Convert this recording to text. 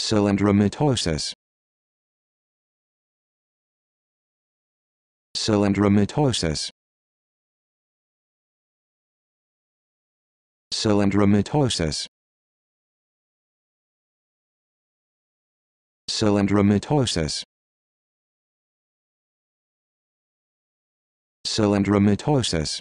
Cylindromatosis Cylindromatosis Cylindromatosis Cylindromatosis Cylindromatosis